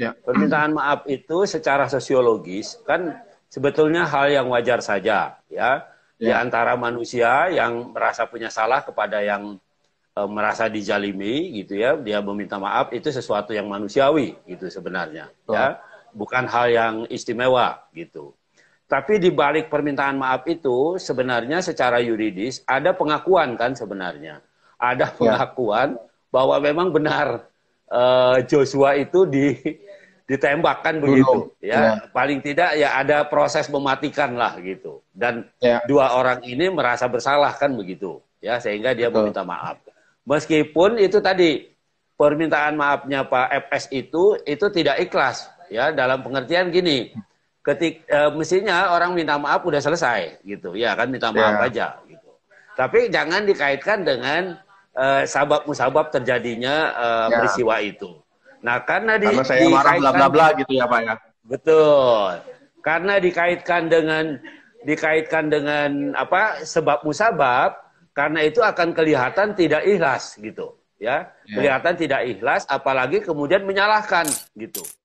Ya. Permintaan maaf itu secara sosiologis kan sebetulnya hal yang wajar saja ya. Di ya. antara manusia yang merasa punya salah kepada yang e, merasa dijalimi gitu ya, dia meminta maaf itu sesuatu yang manusiawi gitu sebenarnya oh. ya. Bukan hal yang istimewa gitu. Tapi di balik permintaan maaf itu sebenarnya secara yuridis ada pengakuan kan sebenarnya. Ada ya. pengakuan ya. bahwa memang benar eh, Joshua itu di ditembakkan begitu ya, ya paling tidak ya ada proses mematikan lah gitu dan ya. dua orang ini merasa bersalah kan begitu ya sehingga dia Betul. meminta maaf meskipun itu tadi permintaan maafnya Pak FS itu itu tidak ikhlas ya dalam pengertian gini ketik e, mestinya orang minta maaf udah selesai gitu ya kan minta ya. maaf ya. aja gitu tapi jangan dikaitkan dengan e, sabab musabab terjadinya e, ya. peristiwa itu Nah, karena di Karena saya marah bla bla bla gitu ya, Pak ya. Betul. Karena dikaitkan dengan dikaitkan dengan apa? sebab musabab, karena itu akan kelihatan tidak ikhlas gitu, ya. ya. Kelihatan tidak ikhlas apalagi kemudian menyalahkan gitu.